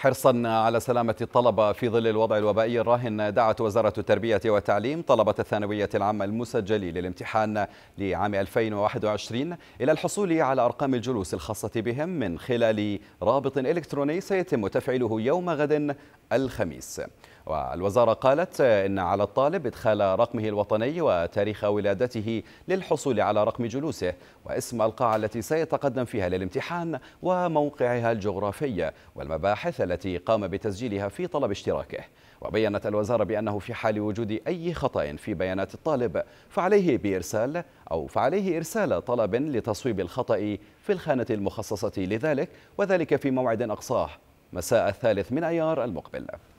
حرصا على سلامة الطلبة في ظل الوضع الوبائي الراهن دعت وزارة التربية والتعليم طلبة الثانوية العامة المسجلين للامتحان لعام 2021 إلى الحصول على أرقام الجلوس الخاصة بهم من خلال رابط إلكتروني سيتم تفعيله يوم غد الخميس والوزارة قالت إن على الطالب إدخال رقمه الوطني وتاريخ ولادته للحصول على رقم جلوسه واسم القاعة التي سيتقدم فيها للامتحان وموقعها الجغرافي والمباحث التي قام بتسجيلها في طلب اشتراكه وبينت الوزارة بأنه في حال وجود أي خطأ في بيانات الطالب فعليه بإرسال أو فعليه إرسال طلب لتصويب الخطأ في الخانة المخصصة لذلك وذلك في موعد أقصاه مساء الثالث من أيار المقبل